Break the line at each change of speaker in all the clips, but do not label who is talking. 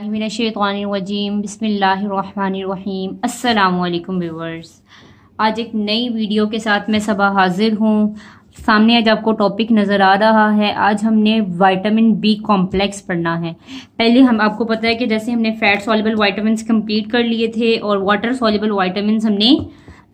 अमिनशैतवानरजीम बसमीम अल्लाम व्यूवर्स आज एक नई वीडियो के साथ मैं सभा हाज़िर हूँ सामने आज आपको टॉपिक नज़र आ रहा है आज हमने विटामिन बी कॉम्प्लेक्स पढ़ना है पहले हम आपको पता है कि जैसे हमने फैट सॉलेबल वाइटामस कंप्लीट कर लिए थे और वाटर सॉलेबल वाइटामस हमने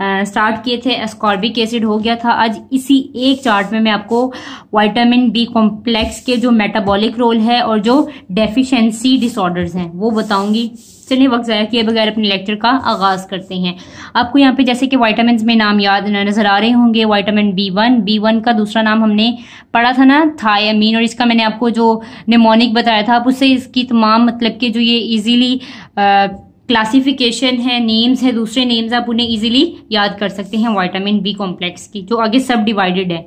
स्टार्ट किए थे एस्कॉर्बिक एसिड हो गया था आज इसी एक चार्ट में मैं आपको वाइटामिन बी कॉम्प्लेक्स के जो मेटाबॉलिक रोल है और जो डेफिशिएंसी डिसऑर्डर्स हैं वो बताऊंगी चलिए वक्त ज़ाया किए बगैर अपने लेक्चर का आगाज़ करते हैं आपको यहाँ पे जैसे कि वाइटामिन में नाम याद नज़र आ रहे होंगे vitamin B one B one का दूसरा नाम हमने पढ़ा था ना थायमीन और इसका मैंने आपको जो निमोनिक बताया था आप उससे इसकी तमाम मतलब कि जो ये ईजीली क्लासिफिकेशन है नेम्स है दूसरे नेम्स आप उन्हें इजीली याद कर सकते हैं वाइटामिन बी कॉम्प्लेक्स की जो आगे सब डिवाइडेड है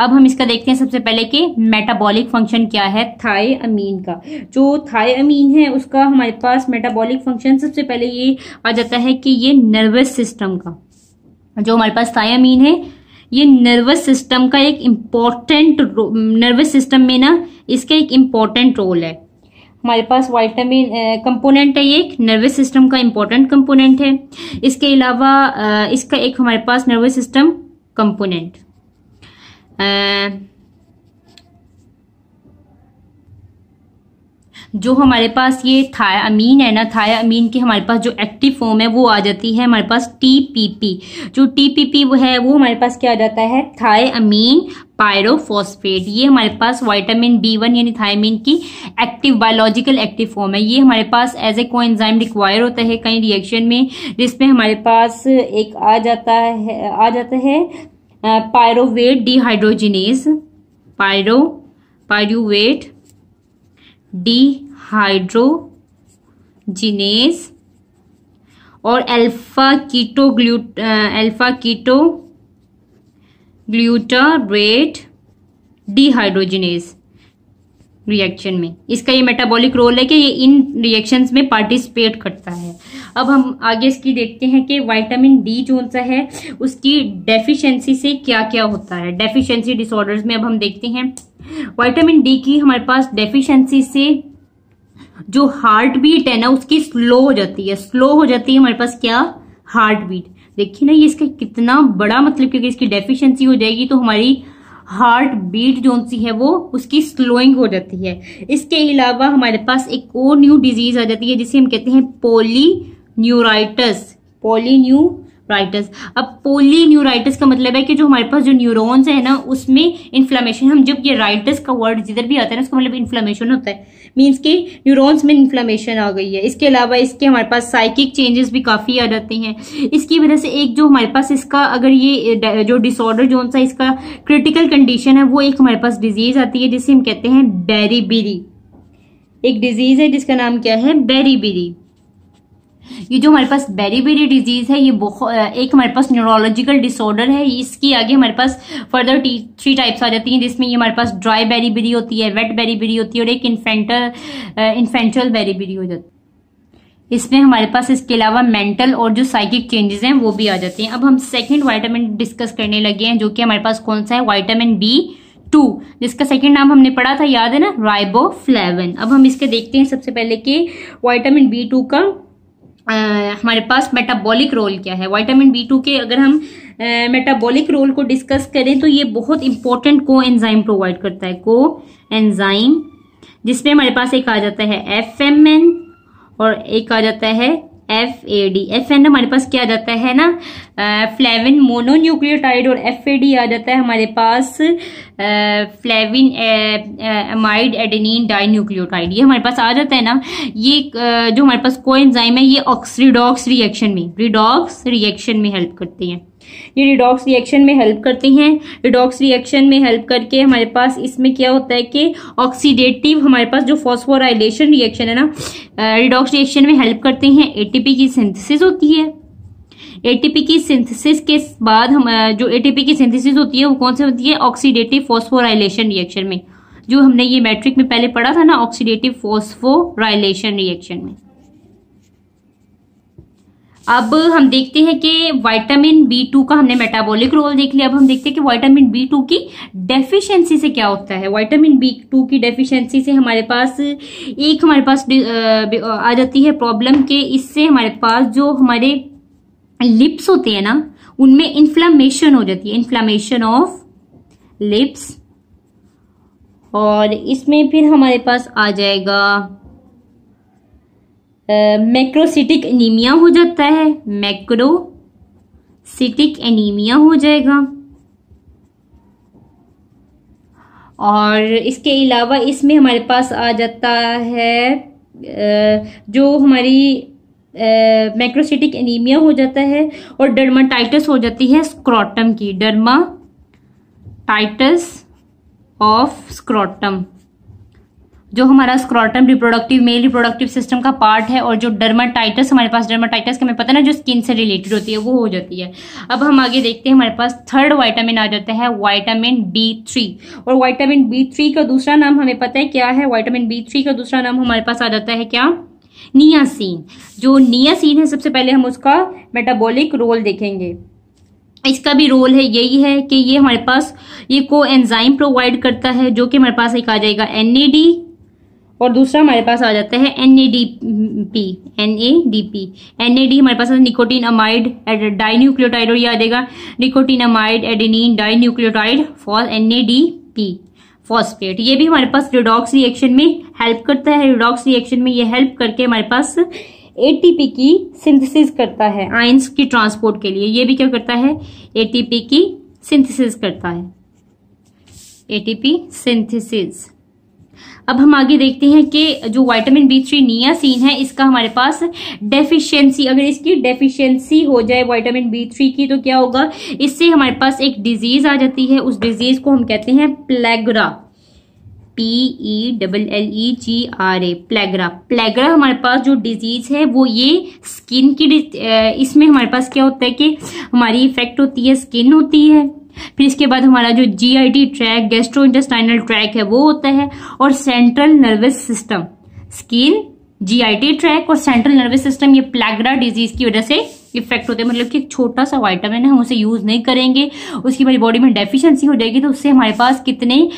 अब हम इसका देखते हैं सबसे पहले कि मेटाबॉलिक फंक्शन क्या है थाए अमीन का जो थाए अमीन है उसका हमारे पास मेटाबॉलिक फंक्शन सबसे पहले ये आ जाता है कि ये नर्वस सिस्टम का जो हमारे पास थाई अमीन है ये नर्वस सिस्टम का एक इम्पॉर्टेंट नर्वस सिस्टम में ना इसका एक इम्पॉर्टेंट रोल है हमारे पास वाइटामिन कंपोनेंट है ये एक नर्वस सिस्टम का इम्पोर्टेंट कंपोनेंट है इसके अलावा इसका एक हमारे पास नर्वस सिस्टम कंपोनेंट जो हमारे पास ये थाया अमीन है ना थाया अमीन की हमारे पास जो एक्टिव फॉर्म है वो आ जाती है हमारे पास टीपीपी जो टीपीपी वो है वो हमारे पास क्या आ जाता है थाया अमीन पायरोफॉस्फेट ये हमारे पास वाइटामिन बी वन यानी थायमिन की एक्टिव बायोलॉजिकल एक्टिव फॉर्म है ये हमारे पास एज ए को एंजाइम रिक्वायर होता है कई रिएक्शन में जिसमें हमारे पास एक आ जाता है आ जाता है pyruvate dehydrogenase pyro pyruvate dehydrogenase और alpha keto glu alpha keto glutarate dehydrogenase reaction में इसका ये मेटाबॉलिक रोल है कि ये इन रिएक्शंस में पार्टिसिपेट करता है अब हम आगे इसकी देखते हैं कि विटामिन डी जो सा है उसकी डेफिशिएंसी से क्या क्या होता है डेफिशिएंसी डिसऑर्डर्स में अब हम देखते हैं विटामिन डी की हमारे पास डेफिशिएंसी से जो हार्ट बीट है ना उसकी स्लो हो जाती है स्लो हो जाती है हमारे पास क्या हार्ट बीट देखिए ना ये इसका कितना बड़ा मतलब क्योंकि इसकी डेफिशिएंसी हो जाएगी तो हमारी हार्ट बीट जो सी है वो उसकी स्लोइंग हो जाती है इसके अलावा हमारे पास एक और न्यू डिजीज आ जाती है जिसे हम कहते हैं पोली न्यूराइटस पोली न्यू राइटस अब पोली न्यूराइटिस का मतलब है कि जो हमारे पास जो न्यूरोन्स है ना उसमें इन्फ्लामेशन हम जब ये राइटस का वर्ड जिधर भी आता है ना उसका मतलब इन्फ्लामेशन होता है मीन्स कि न्यूरोन्स में इन्फ्लामेशन आ गई है इसके अलावा इसके हमारे पास साइकिक चेंजेस भी काफ़ी आ जाते हैं इसकी वजह से एक जो हमारे पास इसका अगर ये जो डिसऑर्डर जो सा इसका क्रिटिकल कंडीशन है वो एक हमारे पास डिजीज आती है जिसे हम कहते हैं बेरीबेरी एक डिजीज है जिसका नाम क्या है बेरीबेरी ये जो हमारे पास बेरी बेरी डिजीज़ है ये एक हमारे पास न्यूरोलॉजिकल डिसऑर्डर है इसके आगे हमारे पास फर्दर थ्री टाइप्स आ जाती हैं जिसमें ये हमारे पास ड्राई बेरी बेरी होती है वेट बेरी बेरी होती है और एक इन्फेंटल इन्फेंटल बेरी बेरी हो जाती है इसमें हमारे पास इसके अलावा मेंटल और जो साइकिक चेंजेस हैं वो भी आ जाते हैं अब हम सेकेंड वाइटामिन डिस्कस करने लगे हैं जो कि हमारे पास कौन सा है वाइटामिन बी टू जिसका सेकेंड नाम हमने पढ़ा था याद है ना राइबोफ्लेविन अब हम इसके देखते हैं सबसे पहले कि वाइटामिन बी टू का हमारे पास मेटाबॉलिक रोल क्या है वाइटामिन बी टू के अगर हम मेटाबॉलिक रोल को डिस्कस करें तो ये बहुत इंपॉर्टेंट को एंजाइम प्रोवाइड करता है को एंजाइम जिसमें हमारे पास एक आ जाता है एफ और एक आ जाता है F A D F N हमारे पास क्या आ जाता है ना फ्लेविन न्यूक्लियोटाइड और एफ ए डी आ जाता है हमारे पास फ्लेविन एमाइड एडेनिन न्यूक्लियोटाइड ये हमारे पास आ जाता है ना ये जो हमारे पास कोएंजाइम है ये ऑक्स रिएक्शन में रिडॉक्स रिएक्शन में हेल्प करते हैं ये रिडॉक्स रिएक्शन में हेल्प करते हैं रिडॉक्स रिएक्शन में हेल्प करके हमारे पास इसमें क्या होता है कि ऑक्सीडेटिव हमारे पास जो फॉस्फोराइलेशन रिएक्शन है ना रिडॉक्स रिएक्शन में हेल्प करते हैं एटीपी की सिंथेसिस होती है एटीपी की सिंथेसिस के बाद हम जो एटीपी की सिंथेसिस होती है वो कौन सी होती है ऑक्सीडेटिव फॉस्फोराइलेशन रिएक्शन में जो हमने ये मैट्रिक में पहले पढ़ा था ना ऑक्सीडेटिव फॉस्फोराइलेशन रिएक्शन में अब हम देखते हैं कि वाइटामिन बी टू का हमने मेटाबॉलिक रोल देख लिया अब हम देखते हैं कि वाइटामिन बी टू की डेफिशिएंसी से क्या होता है वाइटामिन बी टू की डेफिशिएंसी से हमारे पास एक हमारे पास आ जाती है प्रॉब्लम के इससे हमारे पास जो हमारे लिप्स होते हैं ना उनमें इन्फ्लामेशन हो जाती है इन्फ्लामेशन ऑफ लिप्स और इसमें फिर हमारे पास आ जाएगा मैक्रोसिटिक एनीमिया हो जाता है मैक्रोसिटिक एनीमिया हो जाएगा और इसके अलावा इसमें हमारे पास आ जाता है जो हमारी मैक्रोसिटिक एनीमिया हो जाता है और डर्माटाइटिस हो जाती है स्क्रॉटम की डर्मा टाइटस ऑफ स्क्रॉटम जो हमारा scrotum reproductive male reproductive system का पार्ट है और जो डर्माटाइटस हमारे पास डर्माटाइटस का हमें पता ना जो स्किन से रिलेटेड होती है वो हो जाती है अब हम आगे देखते हैं हमारे पास थर्ड वाइटामिन आ जाता है वाइटामिन बी थ्री और वाइटामिन बी थ्री का दूसरा नाम हमें पता है क्या है वाइटामिन बी थ्री का दूसरा नाम हमारे पास आ जाता है क्या नियासीन जो नियासीन है सबसे पहले हम उसका मेटाबॉलिक रोल देखेंगे इसका भी रोल है यही है कि ये हमारे पास ये को एंजाइम प्रोवाइड करता है जो कि हमारे पास एक आ जाएगा एन और दूसरा हमारे पास आ जाता है N A D P N A D P N A D हमारे पास निकोटीन अमाइड डाई न्यूक्लियोटाइड और यह आ जाएगा nicotine amide di dinucleotide for N A D P phosphate ये भी हमारे पास रिडॉक्स रिएक्शन में हेल्प करता है रिडॉक्स रिएक्शन में ये हेल्प करके हमारे पास एटीपी की सिंथेसिस करता है आइंस की ट्रांसपोर्ट के लिए ये भी क्या करता है एटीपी की सिंथेसिस करता है एटीपी सिंथेसिस अब हम आगे देखते हैं कि जो वाइटामिन बी थ्री नियासीन है इसका हमारे पास डेफिशिएंसी अगर इसकी डेफिशिएंसी हो जाए वाइटामिन बी थ्री की तो क्या होगा इससे हमारे पास एक डिजीज आ जाती है उस डिजीज को हम कहते हैं pellagra P E double L E G R A pellagra pellagra हमारे पास जो डिजीज है वो ये स्किन की इसमें हमारे पास क्या होता है कि हमारी इफेक्ट होती है स्किन होती है फिर इसके बाद हमारा जो G I T tract gastro intestinal tract है वो होता है और central nervous system skin G I T tract और सेंट्रल नर्वस सिस्टम ये प्लेगरा डिजीज की वजह से इफेक्ट होते हैं मतलब कि एक छोटा सा वाइटामिन है हम उसे यूज नहीं करेंगे उसकी हमारी बॉडी में डेफिशिएंसी हो जाएगी तो उससे हमारे पास कितने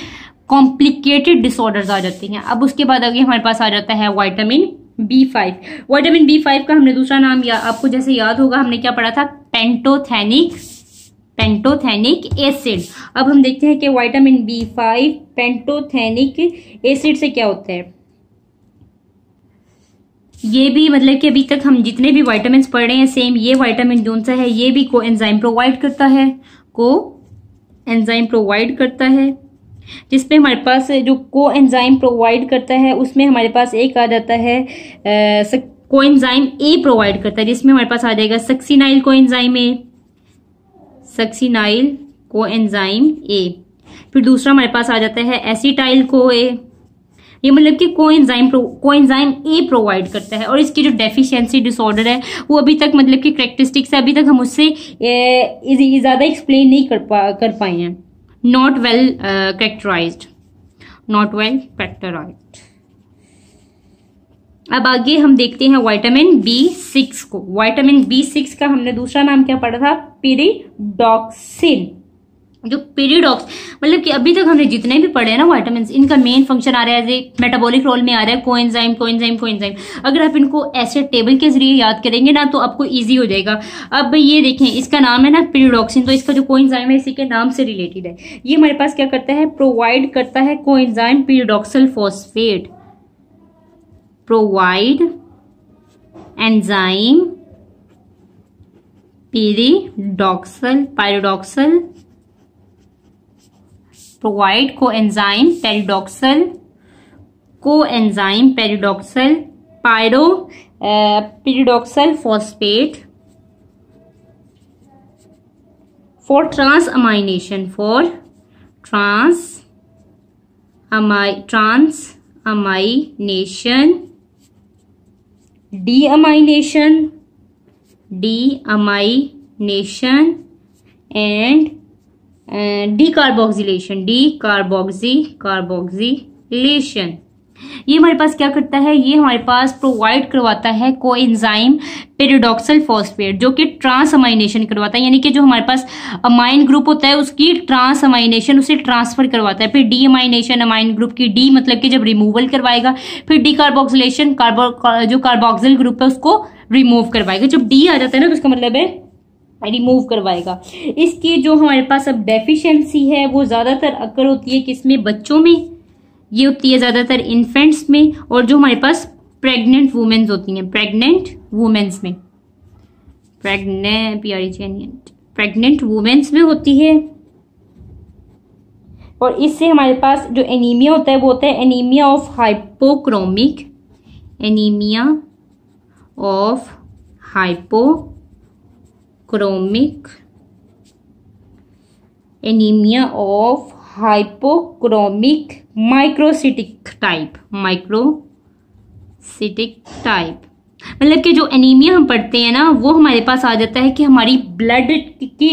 कॉम्प्लिकेटेड डिसऑर्डर्स आ जाते हैं अब उसके बाद आगे हमारे पास आ जाता है vitamin B five vitamin B five का हमने दूसरा नाम या, आपको जैसे याद होगा हमने क्या पढ़ा था पेंटोथैनिक पेंटोथेनिक एसिड अब हम देखते हैं कि vitamin B five pantothenic acid से क्या होता है ये भी मतलब कि अभी तक हम जितने भी वाइटामिन पढ़ रहे हैं सेम ये वाइटामिन जो सा है ये भी को एंजाइम प्रोवाइड करता है को एंजाइम प्रोवाइड करता है जिसमें हमारे पास जो को एंजाइम प्रोवाइड करता है उसमें हमारे पास एक आ जाता है को एंजाइम ए प्रोवाइड करता है जिसमें हमारे पास आ जाएगा succinyl coenzyme A succinyl coenzyme A फिर दूसरा हमारे पास आ जाता है एसिटाइल को ए ये मतलब कि को एंजाइम को एंजाइम ए प्रोवाइड करता है और इसकी जो डेफिशिएंसी डिसऑर्डर है वो अभी तक मतलब कि करेक्टरिस्टिक्स है अभी तक हम उससे ज़्यादा एक्सप्लेन नहीं कर पा कर पाए हैं not well characterize not well characterized अब आगे हम देखते हैं वाइटामिन बी सिक्स को वाइटामिन बी सिक्स का हमने दूसरा नाम क्या पढ़ा था पिरीडॉक्सिन जो पेरिडॉक्स मतलब कि अभी तक हमने जितने भी पढ़े हैं ना वाइटामिन इनका मेन फंक्शन आ रहा है एज मेटाबोलिक रोल में आ रहा है कोएंजाइम कोएंजाइम कोएंजाइम अगर आप इनको ऐसे टेबल के जरिए याद करेंगे ना तो आपको इजी हो जाएगा अब ये देखें इसका नाम है ना पेरिडॉक्सिन तो इसका जो कोएंजाइम है इसी के नाम से रिलेटेड है ये हमारे पास क्या करता है प्रोवाइड करता है coenzyme pyridoxal phosphate provide enzyme pyridoxal pyridoxal provide coenzyme pyridoxal coenzyme pyridoxal pyro uh, pyridoxal phosphate for transamination for trans ami trans amination deamination deamination and uh, decarboxylation decarboxy carboxylation ये हमारे पास क्या करता है ये हमारे पास प्रोवाइड करवाता है को एंजाइम पेरिडोक्सल फॉस्फेट जो कि ट्रांसअमाइनेशन करवाता है यानी कि जो हमारे पास अमाइन ग्रुप होता है उसकी ट्रांसअमाइनेशन उसे ट्रांसफर करवाता है फिर डी अमाइनेशन अमाइन ग्रुप की डी मतलब कि जब रिमूवल करवाएगा फिर डी कार्बोक्सलेशन कार्बो जो कार्बोक्सिल ग्रुप है उसको रिमूव करवाएगा जब डी आ जाता है ना तो उसका मतलब है रिमूव करवाएगा इसकी जो हमारे पास अब डेफिशेंसी है वो ज़्यादातर अक्कर होती है किसमें बच्चों में ये होती है ज़्यादातर इन्फेंट्स में और जो हमारे पास प्रेग्नेंट वुमेन्स होती हैं प्रेग्नेंट वुमेन्स में प्रेग्ने पी आर प्रेग्नेंट वुमेन्स में होती है और इससे हमारे पास जो एनीमिया होता है वो होता है anaemia of hypochromic anaemia of hypochromic anaemia of hypochromic microcytic type microcytic type मतलब कि जो एनीमिया हम पढ़ते हैं ना वो हमारे पास आ जाता है कि हमारी ब्लड की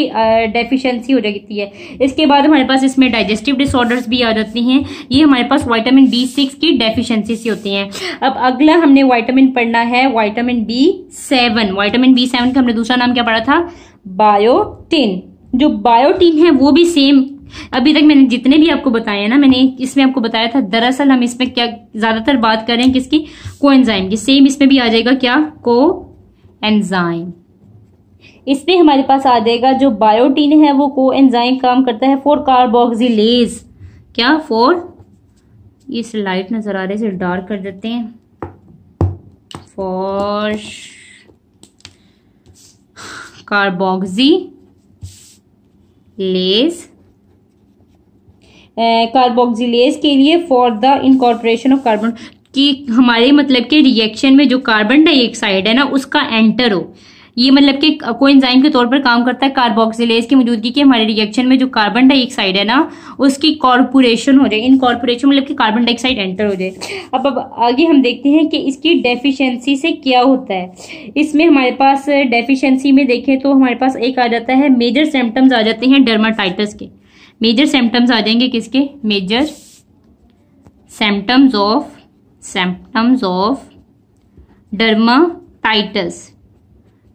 डेफिशिएंसी हो जाती है इसके बाद हमारे पास इसमें डाइजेस्टिव डिसऑर्डर्स भी आ जाते हैं ये हमारे पास विटामिन बी सिक्स की डेफिशिएंसी से होती हैं अब अगला हमने विटामिन पढ़ना है vitamin B seven vitamin B seven का हमने दूसरा नाम क्या पढ़ा था बायोटिन जो बायोटिन है वो भी सेम अभी तक मैंने जितने भी आपको बताए हैं ना मैंने इसमें आपको बताया था दरअसल हम इसमें क्या ज्यादातर बात कर रहे हैं किसकी को एंजाइम की सेम इसमें भी आ जाएगा क्या को एंजाइम इसमें हमारे पास आ जाएगा जो बायोटीन है वो को एंजाइम काम करता है फोर कार्बोक्सिलेज क्या फोर ये लाइट नजर आ रही है डार्क कर देते हैं फॉर कार्बोक्सी लेज़ कार्बोक्सिलेज के लिए for the incorporation of carbon कि हमारे मतलब के रिएक्शन में जो कार्बन डाइऑक्साइड है ना उसका एंटर हो ये मतलब कि कोइंजाइम के तौर पर काम करता है कार्बोक्सिलेज की मौजूदगी के हमारे रिएक्शन में जो कार्बन डाइऑक्साइड है ना उसकी कॉर्पोरेशन हो जाए इन कॉर्पोरेशन मतलब कि कार्बन डाइऑक्साइड एंटर हो जाए अब अब आगे हम देखते हैं कि इसकी डेफिशिएंसी से क्या होता है इसमें हमारे पास डेफिशिएंसी में देखें तो हमारे पास एक आ जाता है मेजर सिम्टम्स आ जाते हैं डर्माटाइटस के मेजर सिम्टम्स आ जाएंगे किसके major symptoms of symptoms of dermatitis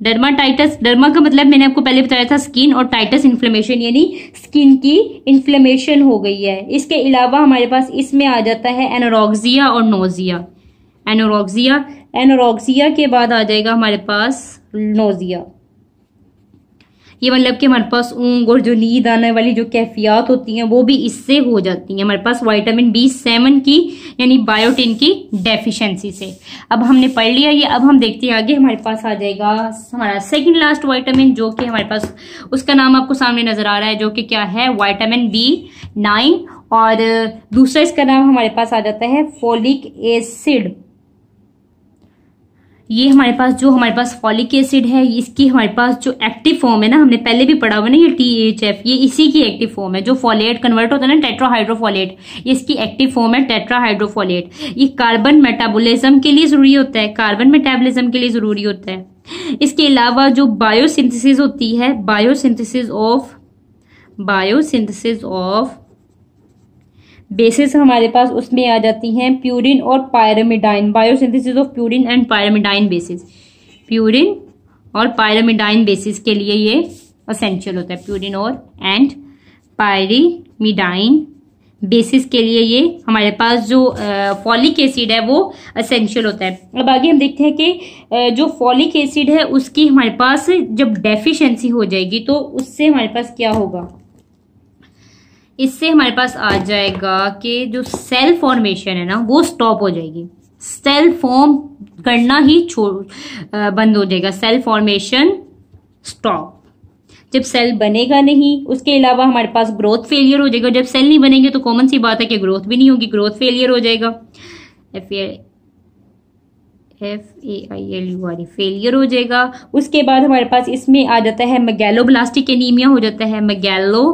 dermatitis derma का मतलब मैंने आपको पहले बताया था स्किन और टाइटस इन्फ्लेमेशन यानी स्किन की इन्फ्लेमेशन हो गई है इसके अलावा हमारे पास इसमें आ जाता है एनोरॉक्सिया और नोजिया एनोरॉक्सिया एनोरॉक्सिया के बाद आ जाएगा हमारे पास नोजिया ये मतलब कि हमारे पास ऊँग और जो नींद आने वाली जो कैफियात होती हैं वो भी इससे हो जाती हैं हमारे पास वाइटामिन बी सेवन की यानी बायोटिन की डेफिशिएंसी से अब हमने पढ़ लिया ये अब हम देखते हैं आगे हमारे पास आ जाएगा हमारा सेकेंड लास्ट वाइटामिन जो कि हमारे पास उसका नाम आपको सामने नजर आ रहा है जो कि क्या है वाइटामिन बी नाइन और दूसरा इसका नाम हमारे पास आ जाता है फोलिक एसिड ये हमारे पास जो हमारे पास फॉलिक एसिड है इसकी हमारे पास जो एक्टिव फॉर्म है ना हमने पहले भी पढ़ा हुआ ना ये टी एच एफ ये इसी की एक्टिव फॉर्म है जो फॉलेट कन्वर्ट होता है ना टेट्राहाइड्रोफॉलेट इसकी एक्टिव फॉर्म है टेट्राहाइड्रोफॉलेट ये कार्बन मेटाबोलिज्म के लिए जरूरी होता है कार्बन मेटाबोलिज्म के लिए जरूरी होता है इसके अलावा जो बायोसिंथेसिस होती है biosynthesis of biosynthesis of bases हमारे पास उसमें आ जाती हैं प्यूरिन और pyrimidine biosynthesis of purine and pyrimidine bases purine और पायरामिडाइन बेसिस के लिए ये असेंशियल होता है प्यूरिन और एंड पायरीमिडाइन बेसिस के लिए ये हमारे पास जो फॉलिक एसिड है वो असेंशियल होता है अब आगे हम देखते हैं कि जो फॉलिक एसिड है उसकी हमारे पास जब डेफिशिएंसी हो जाएगी तो उससे हमारे पास क्या होगा इससे हमारे पास आ जाएगा कि जो सेल फॉर्मेशन है ना वो स्टॉप हो जाएगी सेल फॉर्म करना ही छोड़ बंद हो जाएगा सेल फॉर्मेशन स्टॉप जब सेल बनेगा नहीं उसके अलावा हमारे पास ग्रोथ फेलियर हो जाएगा जब सेल नहीं बनेंगे तो कॉमन सी बात है कि ग्रोथ भी नहीं होगी ग्रोथ फेलियर हो जाएगा F F A I L U R failure हो जाएगा उसके बाद हमारे पास इसमें आ जाता है ब्लास्टिक एनीमिया हो जाता है मैगेलो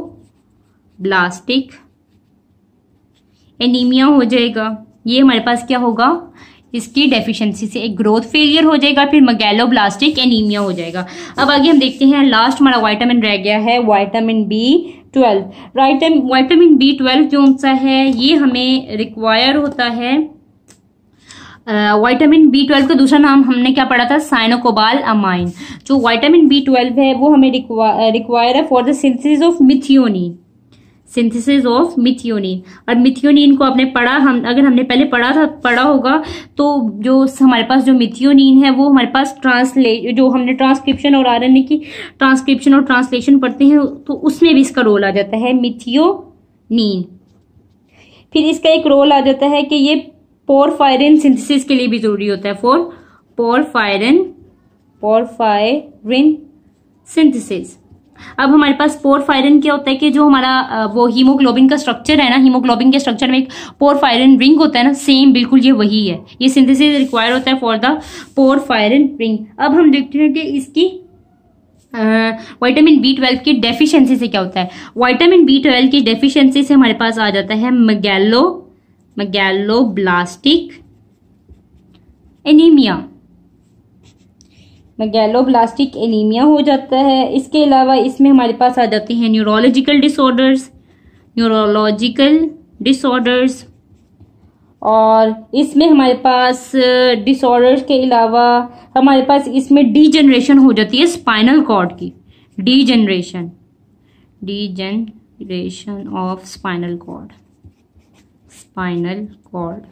ब्लास्टिक एनीमिया हो जाएगा ये हमारे पास क्या होगा इसकी डेफिशिएंसी से एक ग्रोथ फेलियर हो जाएगा फिर मगैलोब्लास्टिक एनीमिया हो जाएगा अब आगे हम देखते हैं लास्ट हमारा वाइटामिन रह गया है vitamin B twelve vitamin vitamin B twelve जो सा है ये हमें रिक्वायर होता है वाइटामिन बी ट्वेल्व का दूसरा नाम हमने क्या पढ़ा था साइनोकोबाल अमाइन जो वाइटामिन बी ट्वेल्व है वो हमें रिक्वायर है for the synthesis of methionine synthesis of methionine और मिथियोनिन को आपने पढ़ा हम अगर हमने पहले पढ़ा था पढ़ा होगा तो जो हमारे पास जो मिथियोनिन है वो हमारे पास ट्रांसले जो हमने ट्रांसक्रिप्शन और आर की ट्रांसक्रिप्शन और ट्रांसलेशन पढ़ते हैं तो उसमें भी इसका रोल आ जाता है मिथियोनिन फिर इसका एक रोल आ जाता है कि ये पोरफायरन सिंथेसिस के लिए भी जरूरी होता है फॉर पोरफायरन पोरफायरिन सिंथेसिस अब हमारे पास पोरफायरन क्या होता है कि जो हमारा वो हीमोग्लोबिन का स्ट्रक्चर है ना हीमोग्लोबिन के स्ट्रक्चर में एक पोरफायरन रिंग होता है ना सेम बिल्कुल ये वही है ये सिंथेसिस रिक्वायर होता है फॉर द पोरफायरन रिंग अब हम देखते हैं कि इसकी वाइटामिन बी ट्वेल्व की डेफिशिएंसी से क्या होता है वाइटामिन बी ट्वेल्व की डेफिशिएंसी से हमारे पास आ जाता है मगैलो मगैलो ब्लास्टिक एनीमिया गैलोब्लास्टिक एनीमिया हो जाता है इसके अलावा इसमें हमारे पास आ जाते हैं न्यूरोलॉजिकल डिसऑर्डर्स न्यूरोलॉजिकल डिसऑर्डर्स और इसमें हमारे पास डिसऑर्डर्स के अलावा हमारे पास इसमें जनरेशन हो जाती है स्पाइनल कॉर्ड की degeneration of spinal cord spinal cord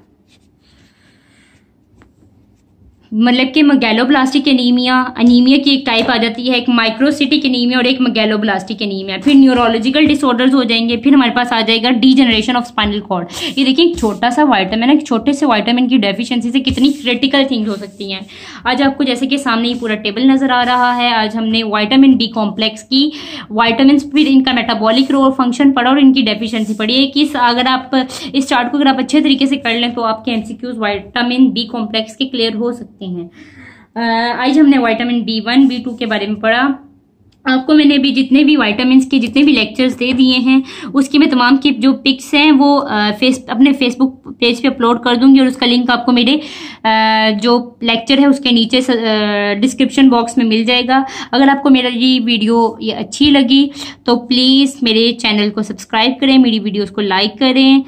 मतलब कि मगैलोब्लास्टिक एनीमिया अनीमिया की एक टाइप आ जाती है एक माइक्रोसिटिक एनीमिया और एक मगैलोब्लास्टिक एनीमिया फिर न्यूरोलॉजिकल डिसऑर्डर्स हो जाएंगे फिर हमारे पास आ जाएगा degeneration of spinal cord ये देखिए छोटा सा वाइटामिन है छोटे से वाइटामिन की डेफिशिएंसी से कितनी क्रिटिकल थिंग्स हो सकती हैं आज आपको जैसे कि सामने ही पूरा टेबल नजर आ रहा है आज हमने वाइटामिन डी कॉम्प्लेक्स की वाइटामिन फिर इनका मेटाबॉलिक रोल फंक्शन पड़ा और इनकी डेफिशिएंसी पड़ी है कि अगर आप इस चार्ट को अगर आप अच्छे तरीके से कर लें तो आपके एमसीक्यूज वाइटामिन डी कॉम्प्लेक्स के क्लियर हो सकते हैं रखे हैं आज हमने vitamin B one B two के बारे में पढ़ा आपको मैंने अभी जितने भी वाइटामिन के जितने भी लेक्चर्स दे दिए हैं उसकी मैं तमाम की जो पिक्स हैं वो फेस अपने फेसबुक पेज पे अपलोड कर दूंगी और उसका लिंक आपको मेरे जो लेक्चर है उसके नीचे डिस्क्रिप्शन बॉक्स में मिल जाएगा अगर आपको मेरा ये वीडियो ये अच्छी लगी तो प्लीज़ मेरे चैनल को सब्सक्राइब करें मेरी वीडियोज़ को लाइक करें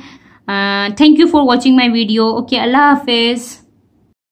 thank you for watching my video okay Allah हाफिज़